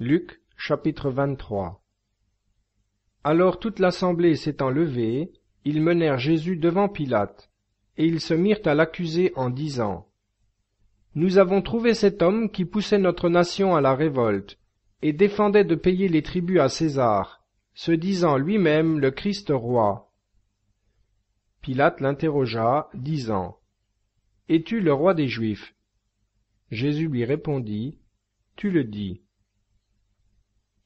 Luc chapitre 23 Alors toute l'assemblée s'étant levée, ils menèrent Jésus devant Pilate, et ils se mirent à l'accuser en disant Nous avons trouvé cet homme qui poussait notre nation à la révolte, et défendait de payer les tributs à César, se disant lui-même le Christ roi. Pilate l'interrogea, disant Es-tu le roi des Juifs Jésus lui répondit Tu le dis.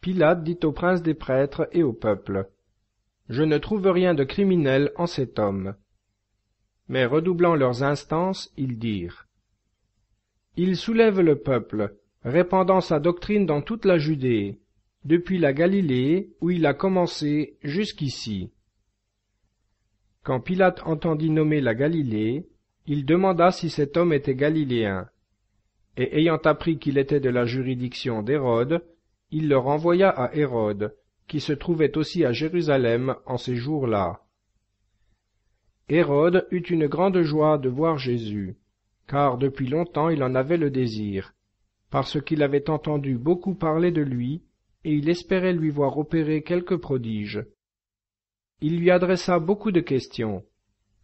Pilate dit au prince des prêtres et au peuple, Je ne trouve rien de criminel en cet homme. Mais redoublant leurs instances, ils dirent, Il soulève le peuple, répandant sa doctrine dans toute la Judée, depuis la Galilée où il a commencé jusqu'ici. Quand Pilate entendit nommer la Galilée, il demanda si cet homme était galiléen. Et ayant appris qu'il était de la juridiction d'Hérode, il le renvoya à Hérode, qui se trouvait aussi à Jérusalem en ces jours-là. Hérode eut une grande joie de voir Jésus, car depuis longtemps il en avait le désir, parce qu'il avait entendu beaucoup parler de lui, et il espérait lui voir opérer quelque prodiges. Il lui adressa beaucoup de questions,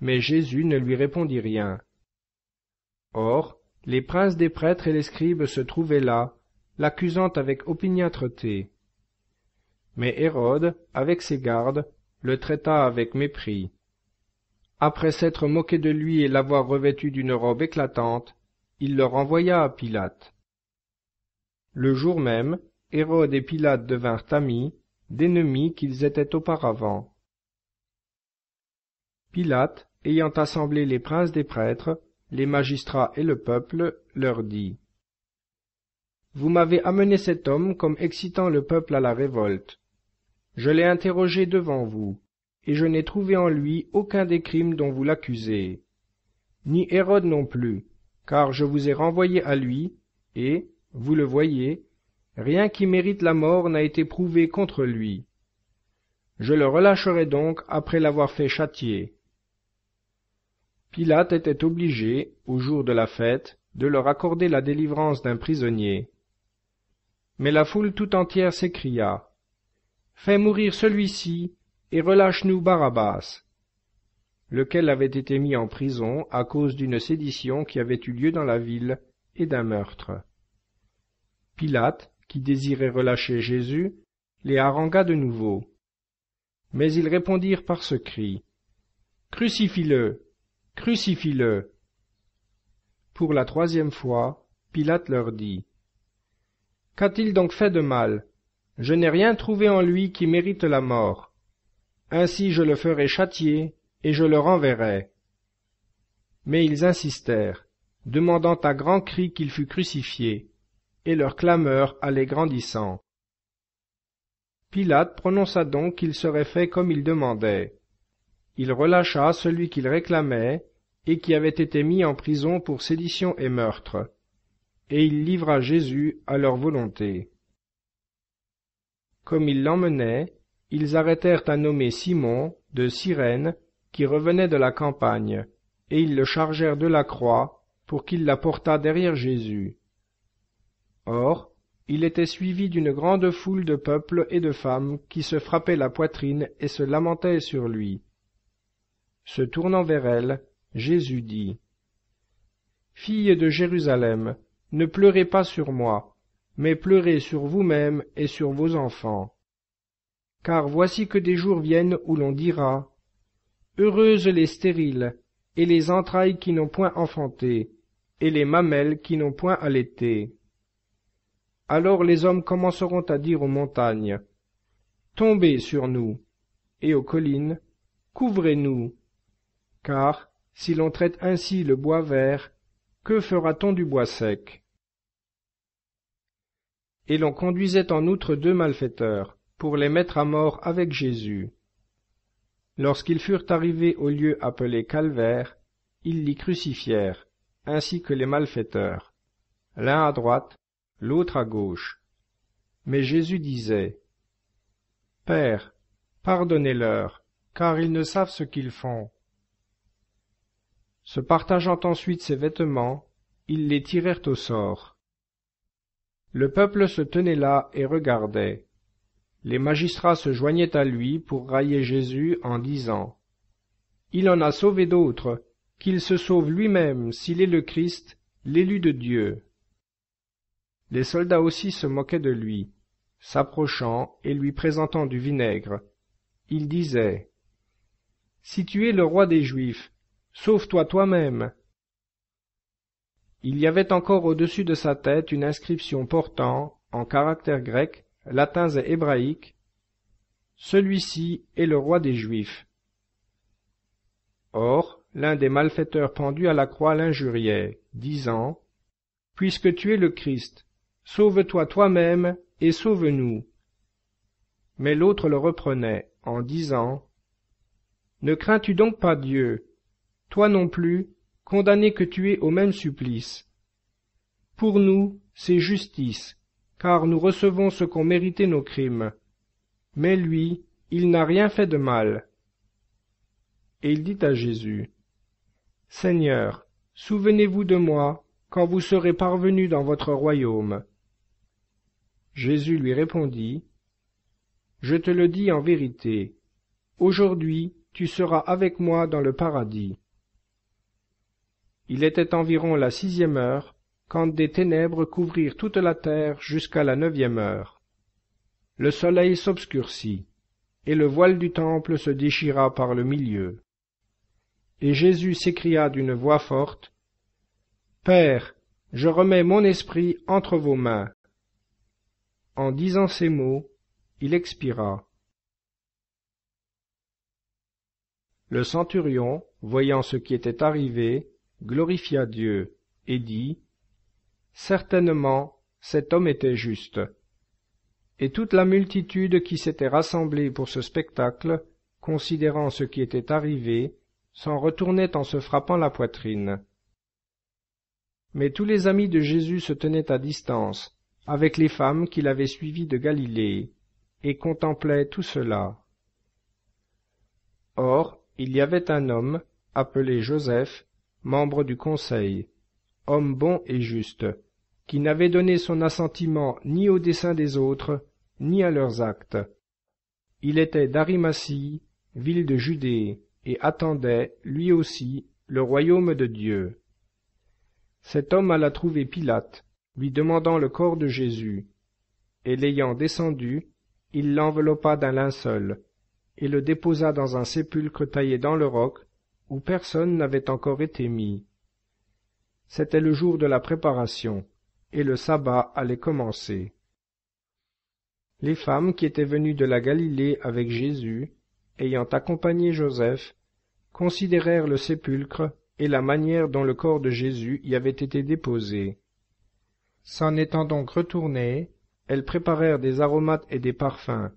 mais Jésus ne lui répondit rien. Or, les princes des prêtres et les scribes se trouvaient là, l'accusant avec opiniâtreté. Mais Hérode, avec ses gardes, le traita avec mépris. Après s'être moqué de lui et l'avoir revêtu d'une robe éclatante, il le renvoya à Pilate. Le jour même, Hérode et Pilate devinrent amis, d'ennemis qu'ils étaient auparavant. Pilate, ayant assemblé les princes des prêtres, les magistrats et le peuple, leur dit vous m'avez amené cet homme comme excitant le peuple à la révolte. Je l'ai interrogé devant vous, et je n'ai trouvé en lui aucun des crimes dont vous l'accusez, ni Hérode non plus, car je vous ai renvoyé à lui, et, vous le voyez, rien qui mérite la mort n'a été prouvé contre lui. Je le relâcherai donc après l'avoir fait châtier. Pilate était obligé, au jour de la fête, de leur accorder la délivrance d'un prisonnier. Mais la foule tout entière s'écria Fais mourir celui-ci et relâche-nous Barabbas, lequel avait été mis en prison à cause d'une sédition qui avait eu lieu dans la ville et d'un meurtre. Pilate, qui désirait relâcher Jésus, les harangua de nouveau. Mais ils répondirent par ce cri Crucifie-le Crucifie-le Pour la troisième fois, Pilate leur dit Qu'a-t-il donc fait de mal Je n'ai rien trouvé en lui qui mérite la mort. Ainsi je le ferai châtier, et je le renverrai. Mais ils insistèrent, demandant à grands cris qu'il fût crucifié, et leur clameur allait grandissant. Pilate prononça donc qu'il serait fait comme il demandait. Il relâcha celui qu'il réclamait et qui avait été mis en prison pour sédition et meurtre et il livra Jésus à leur volonté. Comme ils l'emmenaient, ils arrêtèrent un nommé Simon de Cyrène qui revenait de la campagne, et ils le chargèrent de la croix pour qu'il la portât derrière Jésus. Or, il était suivi d'une grande foule de peuples et de femmes qui se frappaient la poitrine et se lamentaient sur lui. Se tournant vers elle, Jésus dit Fille de Jérusalem, ne pleurez pas sur moi, mais pleurez sur vous-même et sur vos enfants. Car voici que des jours viennent où l'on dira Heureuses les stériles, et les entrailles qui n'ont point enfanté, et les mamelles qui n'ont point allaité. Alors les hommes commenceront à dire aux montagnes Tombez sur nous, et aux collines, couvrez-nous. Car, si l'on traite ainsi le bois vert, que fera-t-on du bois sec Et l'on conduisait en outre deux malfaiteurs, pour les mettre à mort avec Jésus. Lorsqu'ils furent arrivés au lieu appelé Calvaire, ils l'y crucifièrent, ainsi que les malfaiteurs, l'un à droite, l'autre à gauche. Mais Jésus disait, Père, pardonnez-leur, car ils ne savent ce qu'ils font. Se partageant ensuite ses vêtements, ils les tirèrent au sort. Le peuple se tenait là et regardait. Les magistrats se joignaient à lui pour railler Jésus en disant Il en a sauvé d'autres, qu'il se sauve lui-même s'il est le Christ, l'élu de Dieu. Les soldats aussi se moquaient de lui, s'approchant et lui présentant du vinaigre. Ils disaient Si tu es le roi des Juifs, Sauve-toi toi-même. Il y avait encore au-dessus de sa tête une inscription portant, en caractères grecs, latins et hébraïques, Celui-ci est le roi des Juifs. Or, l'un des malfaiteurs pendus à la croix l'injuriait, disant, Puisque tu es le Christ, sauve-toi toi-même et sauve-nous. Mais l'autre le reprenait, en disant, Ne crains-tu donc pas Dieu, toi non plus, condamné que tu es au même supplice. Pour nous, c'est justice, car nous recevons ce qu'ont mérité nos crimes. Mais lui, il n'a rien fait de mal. Et il dit à Jésus, Seigneur, souvenez-vous de moi quand vous serez parvenu dans votre royaume. Jésus lui répondit, Je te le dis en vérité, aujourd'hui tu seras avec moi dans le paradis il était environ la sixième heure quand des ténèbres couvrirent toute la terre jusqu'à la neuvième heure le soleil s'obscurcit et le voile du temple se déchira par le milieu et jésus s'écria d'une voix forte père je remets mon esprit entre vos mains en disant ces mots il expira le centurion voyant ce qui était arrivé glorifia Dieu et dit, Certainement cet homme était juste. Et toute la multitude qui s'était rassemblée pour ce spectacle, considérant ce qui était arrivé, s'en retournait en se frappant la poitrine. Mais tous les amis de Jésus se tenaient à distance, avec les femmes qu'il avait suivies de Galilée, et contemplaient tout cela. Or, il y avait un homme, appelé Joseph, membre du Conseil, homme bon et juste, qui n'avait donné son assentiment ni au dessein des autres, ni à leurs actes. Il était d'Arimatie, ville de Judée, et attendait, lui aussi, le royaume de Dieu. Cet homme alla trouver Pilate, lui demandant le corps de Jésus, et l'ayant descendu, il l'enveloppa d'un linceul, et le déposa dans un sépulcre taillé dans le roc, où personne n'avait encore été mis. C'était le jour de la préparation, et le sabbat allait commencer. Les femmes qui étaient venues de la Galilée avec Jésus, ayant accompagné Joseph, considérèrent le sépulcre et la manière dont le corps de Jésus y avait été déposé. S'en étant donc retournées, elles préparèrent des aromates et des parfums,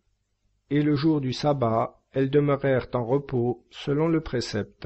et le jour du sabbat, elles demeurèrent en repos selon le précepte.